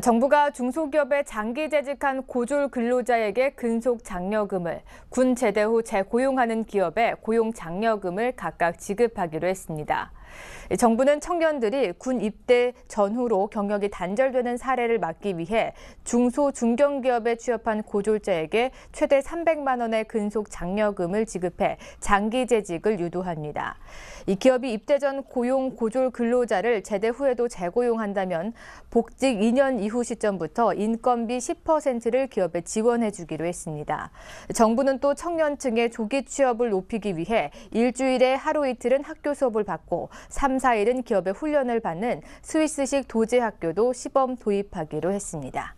정부가 중소기업에 장기 재직한 고졸 근로자에게 근속 장려금을, 군 제대 후 재고용하는 기업에 고용 장려금을 각각 지급하기로 했습니다. 정부는 청년들이 군 입대 전후로 경력이 단절되는 사례를 막기 위해 중소 중견기업에 취업한 고졸자에게 최대 300만 원의 근속 장려금을 지급해 장기 재직을 유도합니다. 이 기업이 입대 전 고용 고졸 근로자를 제대 후에도 재고용한다면 복직 2년 이후 이후 시점부터 인건비 10%를 기업에 지원해 주기로 했습니다. 정부는 또 청년층의 조기 취업을 높이기 위해 일주일에 하루 이틀은 학교 수업을 받고 3, 4일은 기업의 훈련을 받는 스위스식 도제 학교도 시범 도입하기로 했습니다.